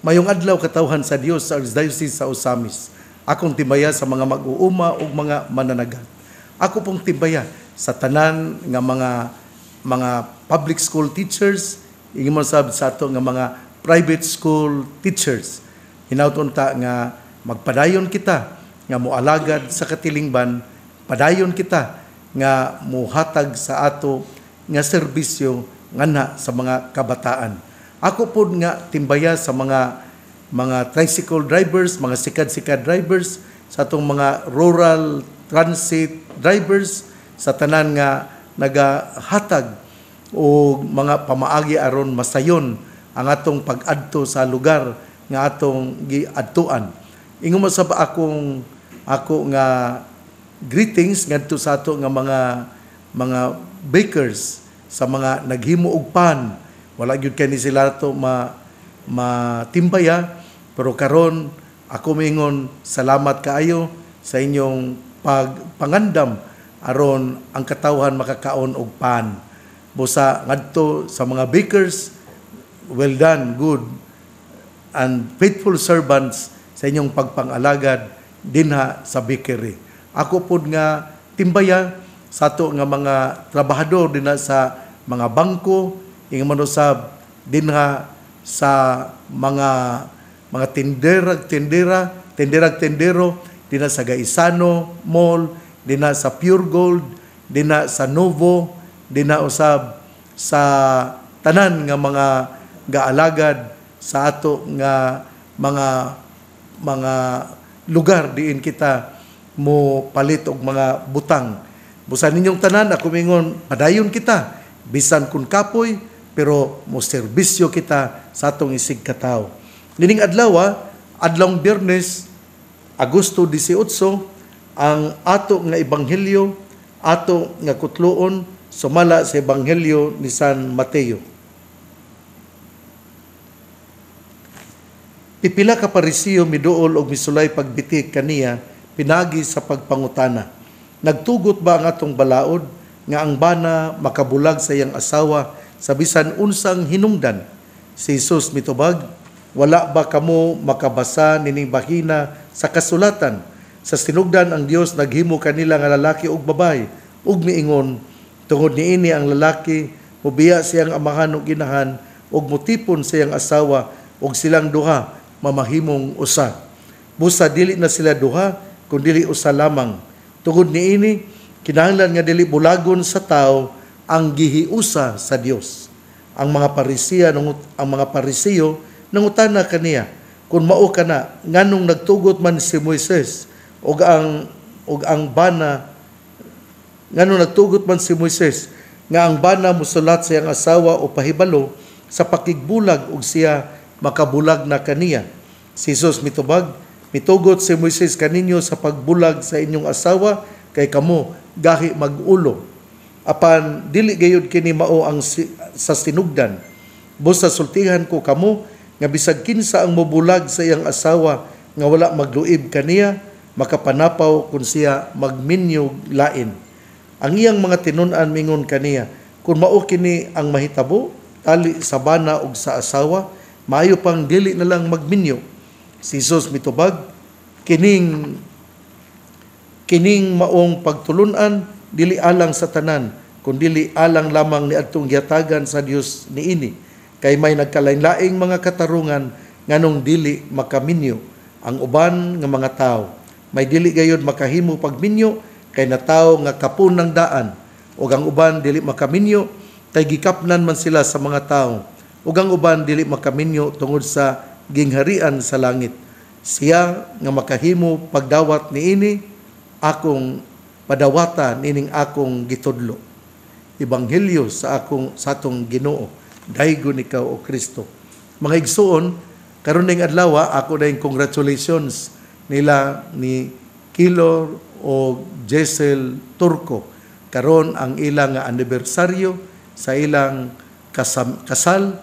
Mayong adlaw katawhan sa Dios sa Archdiocese sa Osamis. Akong tibaya sa mga mag-uuma o mga mananagat. Ako pong tibaya sa tanan nga mga mga public school teachers, ingon sab sa ato nga mga private school teachers. Hinauton ta nga magpadayon kita nga moalagad sa katilingban, padayon kita nga muhatag sa ato nga serbisyo ngana sa mga kabataan. Ako po nga timbaya sa mga mga tricycle drivers, mga sikad-sikad drivers, sa atong mga rural transit drivers sa tanan nga nagahatag o mga pamaagi aron masayon ang atong pag-adto sa lugar nga atong giadtuan. Ingon man sa akong ako nga greetings ngadto sa ato nga mga mga bakers sa mga naghimo og pan wala gyud kay ni sila to ma matimbaya pero karon ako mingon salamat kaayo sa inyong pagpangandam aron ang katawhan makakaon og pan. Busa ngadto sa mga bakers, well done, good and faithful servants sa inyong pagpangalagad dinha sa bakery. Ako pud nga timbaya sa ato nga mga trabahador dinha sa mga bangko, ing manusab din nga sa mga mga tinderag tindera tinderag tindero din sa Gaisano Mall din sa Pure Gold din sa Novo din usab sa tanan nga mga gaalagad sa ato nga mga mga lugar diin kita mo palit og mga butang. Busan ninyong tanan, ako mingon, padayon kita. Bisan kun kapoy, pero mo serbisyo kita sa atong isig kataw. Nining adlaw, ah, adlong Biyernes, Agosto 18, ang ato nga ebanghelyo, ato nga kutloon, sumala sa ebanghelyo ni San Mateo. Pipila ka parisiyo miduol og misulay pagbitik kaniya pinagi sa pagpangutana. Nagtugot ba ang atong balaod nga ang bana makabulag sa iyang asawa sa bisan unsang hinungdan si Jesus mitubag wala ba kamo makabasa nining bahina sa kasulatan sa sinugdan ang Dios naghimo kanila nga lalaki ug babay ug miingon tungod niini ang lalaki mubiya siyang amahan ug ginahan ug mutipon siyang asawa ug silang duha mamahimong usa busa dili na sila duha kun dili usa lamang tungod niini kinahanglan nga dili bulagon sa tawo ang gihiusa sa Dios. Ang mga parisiya ang mga parisiyo nangutana kaniya kung mao kana nganong nagtugot man si Moises og ang og ang bana nganong nagtugot man si Moises nga ang bana musulat sa iyang asawa o pahibalo sa pakigbulag og siya makabulag na kaniya. Si Jesus mitubag, mitugot si Moises kaninyo sa pagbulag sa inyong asawa kay kamo gahi magulo apan dili gayud kini mao ang si, sa sinugdan busa sultihan ko kamo nga bisag kinsa ang mobulag sa iyang asawa nga wala magluib kaniya makapanapaw kun siya magminyog lain ang iyang mga tinun-an mingon kaniya kun mao kini ang mahitabo tali sa bana ug sa asawa maayo pang dili na lang magminyo si Jesus mitubag kining kining maong pagtulunan dili alang sa tanan kundili alang lamang ni atong giyatagan sa Dios niini kay may nagkalain-laing mga katarungan nganong dili makaminyo ang uban nga mga tao may dili gayud makahimo pagminyo kay natawo nga kapon ng daan ug ang uban dili makaminyo kay gikapnan man sila sa mga tao ug ang uban dili makaminyo tungod sa gingharian sa langit siya nga makahimo pagdawat niini akong padawatan ining akong gitudlo ebanghelyo sa akong sa atong Ginoo daygon ikaw o Kristo mga igsuon karon ning adlaw ako dayong congratulations nila ni Kilor o Jessel Turco karon ang ilang anibersaryo sa ilang kasam, kasal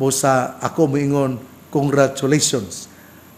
mo sa ako moingon congratulations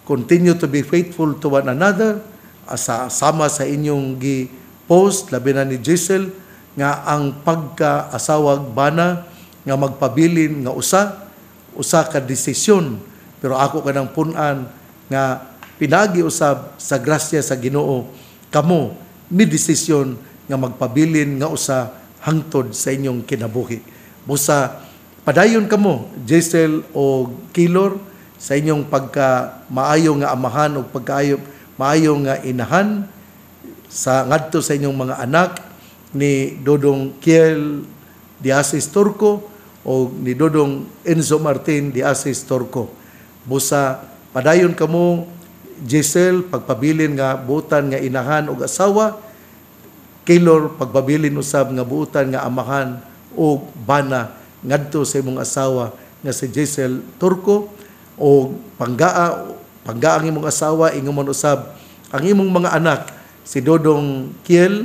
continue to be faithful to one another asa sama sa inyong gi post labi na ni Jessel nga ang pagkaasawag bana nga magpabilin nga usa usa ka desisyon pero ako kanang punan nga pinagi usab sa grasya sa Ginoo kamo mi desisyon nga magpabilin nga usa hangtod sa inyong kinabuhi busa padayon kamo Jessel o Kilor sa inyong pagka maayo nga amahan o pagkaayo maayo nga inahan sa ngadto sa inyong mga anak ni Dodong Kiel di Asis Turco o ni Dodong Enzo Martin di Asis Turco. Busa padayon kamo Giselle pagpabilin nga buutan nga inahan og asawa Kaylor pagpabilin usab nga buutan nga amahan o bana ngadto sa imong asawa nga si Giselle Turco o panggaa panggaa imong asawa ingon usab ang imong mga anak si Dodong Kiel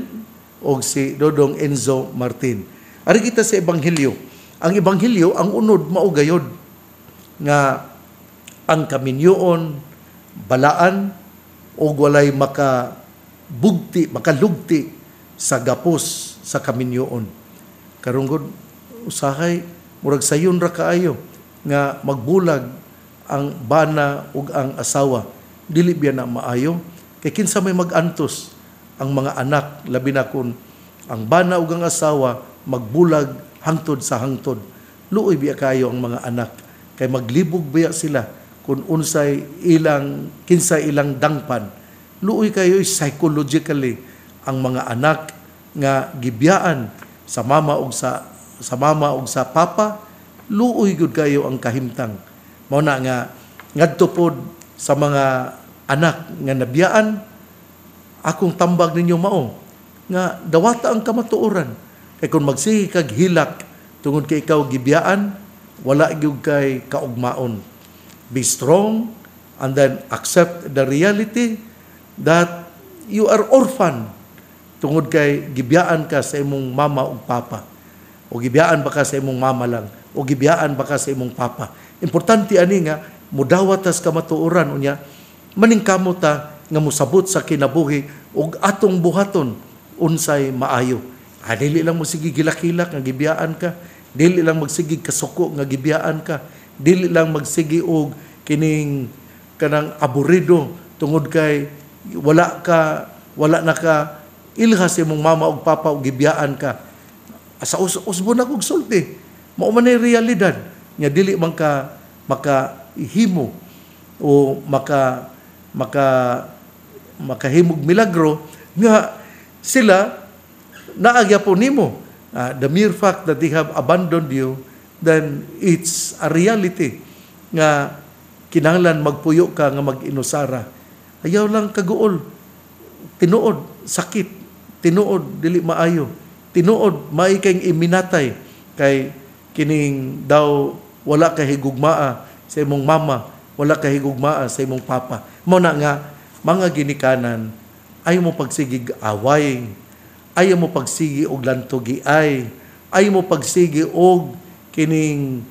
o si Dodong Enzo Martin. Ari kita sa Ebanghelyo. Ang Ebanghelyo, ang unod maugayod nga ang kaminyoon, balaan, o walay makabugti, makalugti sa gapos sa kaminyoon. Karunggod, usahay, murag sayon ra kaayo nga magbulag ang bana ug ang asawa dili biya na maayo kay kinsa may magantos ang mga anak labi na kun ang bana ug ang asawa magbulag hangtod sa hangtod luoy biya kayo ang mga anak kay maglibog biya sila kun unsay ilang kinsa ilang dangpan luoy kayo psychologically ang mga anak nga gibiyaan sa mama ug sa sa mama ug sa papa luoy gud kayo ang kahimtang mao na nga ngadto pod sa mga anak nga nabiyaan akong tambag ninyo mao nga dawata ang kamatuoran kay kung magsihi kag hilak tungod kay ikaw gibiyaan wala gyud kay kaugmaon be strong and then accept the reality that you are orphan tungod kay gibiyaan ka sa imong mama ug papa o gibiyaan ba ka sa imong mama lang o gibiyaan ba ka sa imong papa importante ani nga mudawat tas kamatuoran unya maning ta nga mosabot sa kinabuhi ug atong buhaton unsay maayo. Ah, dili lang mo gilakilak nga gibiyaan ka, dili lang magsigig kasuko nga gibiyaan ka, dili lang magsigi og kining kanang aburido tungod kay wala ka wala na ka ilha sa imong mama ug papa og gibiyaan ka. Asa ah, us usbo na kog sulti. Mao man realidad nga dili man ka maka himo o maka maka makahimog milagro nga sila naagya po nimo. Uh, the mere fact that they have abandoned you, then it's a reality nga kinahanglan magpuyo ka nga maginusara. Ayaw lang kaguol. Tinuod, sakit. Tinuod, dili maayo. Tinuod, maikang iminatay kay kining daw wala higugmaa sa imong mama, wala higugmaa sa imong papa. mo na nga mga ginikanan, ayaw mo pagsigig away, ayaw mo pagsigi og lantugi ay, ayaw mo pagsigi og kining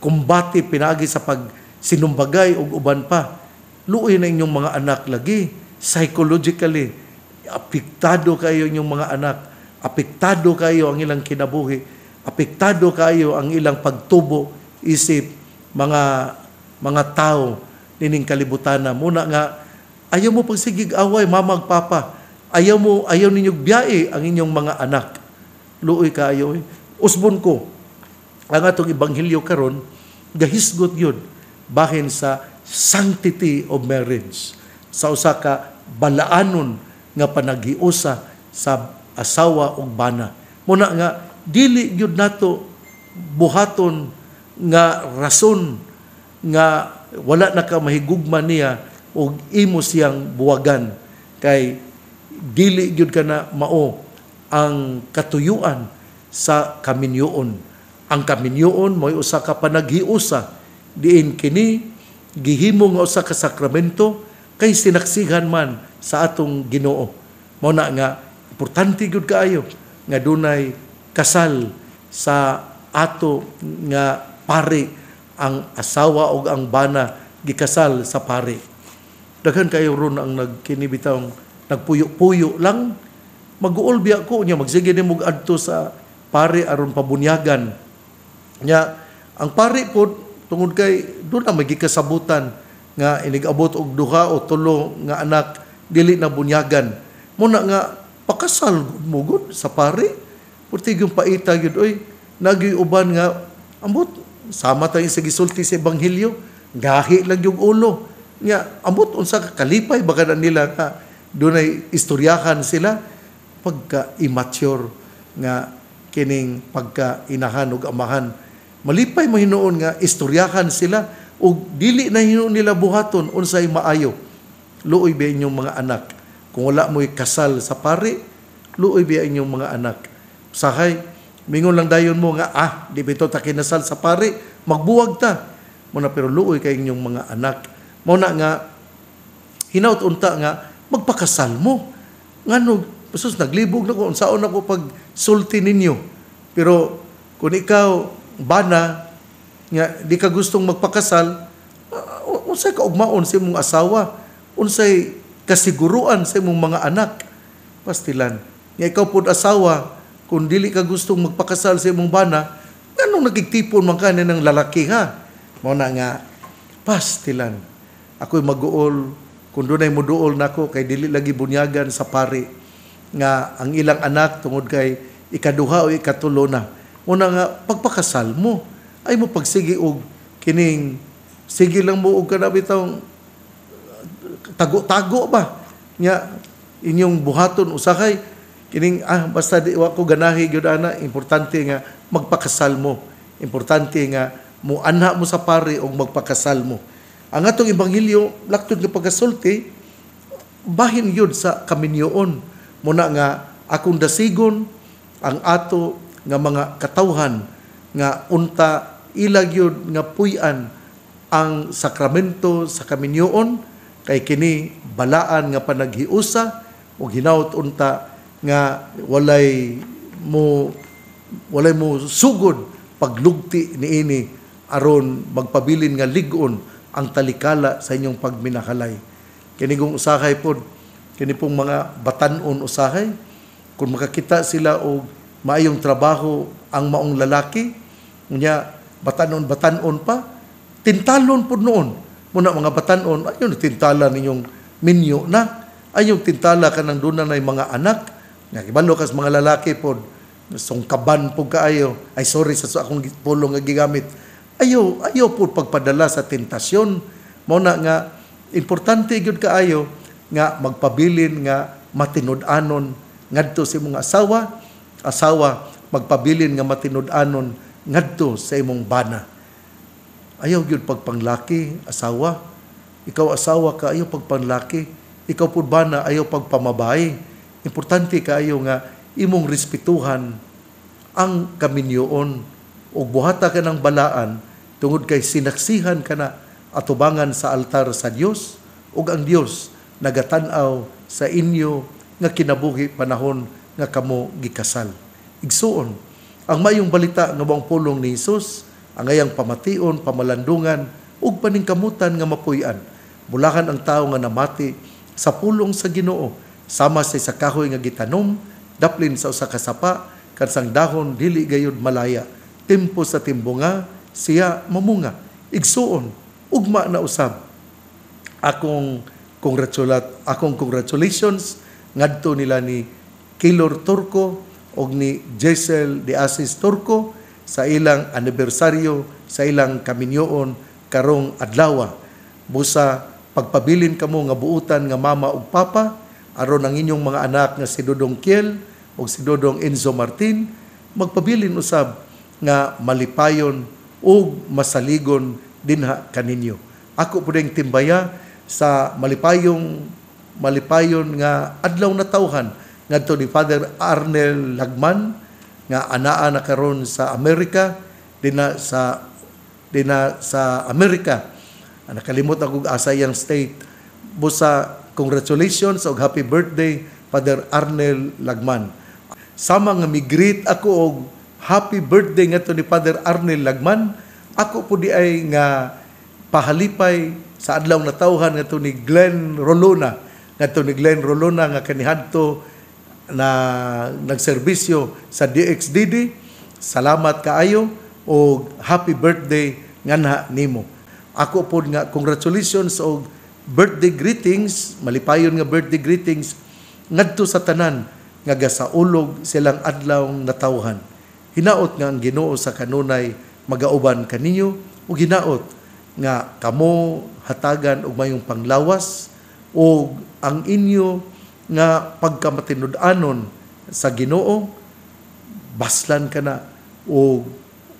kumbati pinagi sa pag sinumbagay og uban pa. Luoy na inyong mga anak lagi psychologically apektado kayo inyong mga anak, apektado kayo ang ilang kinabuhi, apektado kayo ang ilang pagtubo isip mga mga tao nining kalibutan na muna nga Ayaw mo pagsigig away, mama ag papa. Ayaw mo, ayaw ninyo biyae ang inyong mga anak. Luoy ka ayaw. Eh. Usbon ko. Ang atong ibanghilyo karon gahisgot yun. Bahin sa sanctity of marriage. Sa usa ka balaanon nga panaghiusa sa asawa ug bana. Muna nga dili gyud nato buhaton nga rason nga wala na ka mahigugma niya o imo siyang buwagan kay dili gyud kana mao ang katuyuan sa kaminyoon ang kaminyoon mo'y usa ka panaghiusa diin kini gihimo nga usa ka sakramento kay sinaksihan man sa atong Ginoo mao na nga importante gyud kaayo nga dunay kasal sa ato nga pare ang asawa o ang bana gikasal sa pari Daghan kayo ron ang nagkinibitang nagpuyo-puyo lang. Mag-uol biya ko niya, magsige ni mug adto sa pare aron pabunyagan. Nya, ang pare po, tungod kay, doon na magikasabutan nga inigabot og duha o tulo nga anak, dili na bunyagan. Muna nga, pakasal mo gud sa pare. Purtig yung paita yun, oy, uban nga, ambot, sama tayo sa gisulti sa Ebanghelyo, gahi lang yung ulo. Nga, amot unsa kalipay baka na nila nga dunay istoryahan sila pagka immature nga kining pagka inahan ug amahan malipay mo hinuon nga istoryahan sila ug dili na hinuon nila buhaton unsay maayo luoy ba inyong mga anak kung wala mo'y kasal sa pari luoy ba inyong mga anak sahay mingon lang dayon mo nga ah di bito ta kinasal sa pari magbuwag ta muna pero luoy kay inyong mga anak mao na nga, hinaut unta nga, magpakasal mo. Nga no, naglibog na ko, unsaon ako pag sulti ninyo. Pero kung ikaw, bana, nga di ka gustong magpakasal, uh, uh, unsay kaugmaon sa imong asawa, unsay kasiguruan sa imong mga anak. Pastilan, nga ikaw pud asawa, kung dili ka gustong magpakasal sa imong bana, nganong nagigtipon man ka ng lalaki ha? Mao na nga, pastilan ako'y maguol, kung dunay mo duol nako kay dili lagi bunyagan sa pari nga ang ilang anak tungod kay ikaduha o ikatulo na. Una nga pagpakasal mo ay mo pagsigi og kining sige lang mo og kana bitaw tago-tago ba nya inyong buhaton usahay kining ah basta di wa ko ganahi gyud ana importante nga magpakasal mo importante nga mo anha mo sa pari og magpakasal mo ang atong ebanghelyo laktod nga pagasulti, bahin yun sa kaminyoon. Muna nga, akong dasigon ang ato nga mga katawhan nga unta ilag yun nga puyan ang sakramento sa kaminyoon kay kini balaan nga panaghiusa o hinaut unta nga walay mo walay mo sugod paglugti niini aron magpabilin nga ligon ang talikala sa inyong pagminakalay. Kinigong usahay po, kini pong mga batanon usahay, kung makakita sila og maayong trabaho ang maong lalaki, unya batanon batanon pa, tintalon po noon. Muna mga batanon, ayun tintala ninyong minyo na, ayun tintala ka ng doon na mga anak, nga kibalo kas mga lalaki po, song kaban po kaayo, ay sorry sa akong pulong nga gigamit, Ayaw, ayaw po pagpadala sa tentasyon. mo na nga, importante gyud kaayo nga magpabilin nga matinud-anon ngadto sa imong asawa, asawa magpabilin nga matinud-anon ngadto sa imong bana. Ayaw gyud pagpanglaki asawa. Ikaw asawa ka ayaw pagpanglaki. Ikaw pud bana ayaw pagpamabay. Importante kaayo nga imong respetuhan ang kaminyoon og buhata ka ng balaan tungod kay sinaksihan kana atubangan sa altar sa Dios ug ang Dios nagatanaw sa inyo nga kinabuhi panahon nga kamo gikasal. Igsuon ang mayong balita nga buang pulong ni Hesus ang ayang pamation, pamalandungan ug paningkamutan nga mapuy-an. Bulakan ang tawo nga namati sa pulong sa Ginoo sama sa isa kahoy nga gitanom daplin sa usa ka sapa kansang dahon dili gayud malaya tempo sa timbunga siya mamunga, igsuon, ugma na usab. Akong congratulat, akong congratulations ngadto nila ni Kilor Turko og ni Jessel de Asis Turco sa ilang anibersaryo sa ilang kaminyoon karong adlawa busa pagpabilin kamo nga buutan nga mama ug papa aron ang inyong mga anak nga si Dodong Kiel ug si Dodong Enzo Martin magpabilin usab nga malipayon o masaligon dinha kaninyo. Ako po ding timbaya sa malipayong malipayon nga adlaw na tawhan ngadto ni Father Arnel Lagman nga anaa na karon sa Amerika dina sa dina sa Amerika. Ah, nakalimot ako asa yang state. Busa congratulations og happy birthday Father Arnel Lagman. Sama nga migreet ako og Happy birthday nga to ni Father Arnel Lagman. Ako po di ay nga pahalipay sa adlaw na tawhan nga to ni Glenn Rolona. Nga to ni Glenn Rolona nga kanihadto na nagserbisyo sa DXDD. Salamat kaayo o happy birthday nga na nimo. Ako po nga congratulations o birthday greetings, malipayon nga birthday greetings ngadto sa tanan nga gasaulog silang adlaw na natawhan. Hinaot nga ang Ginoo sa kanunay magauban kaninyo o ginaot nga kamo hatagan og mayong panglawas o ang inyo nga pagkamatinud-anon sa Ginoo baslan ka na o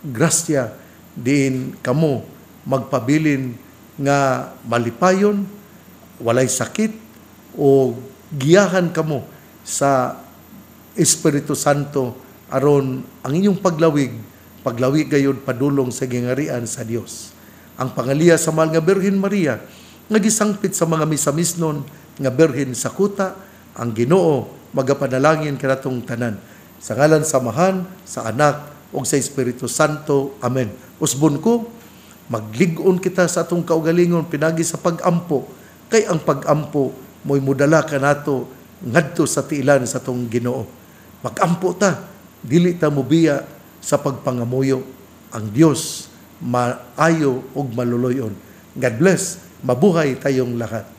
grasya din kamo magpabilin nga malipayon walay sakit o giyahan kamo sa Espiritu Santo aron ang inyong paglawig paglawig gayud padulong sa gingarian sa Dios ang pangaliya sa mahal nga Birhen Maria nga gisangpit sa mga misamisnon nga birhen sa kuta ang Ginoo magapanalangin kanatong tanan sa ngalan sa Mahan sa Anak ug sa Espiritu Santo amen usbon ko magligon kita sa atong kaugalingon pinagi sa pagampo kay ang pagampo mo'y mudala kanato ngadto sa tiilan sa atong Ginoo magampo ta dili ta mobiya sa pagpangamuyo ang Dios maayo ug maluloyon. God bless. Mabuhay tayong lahat.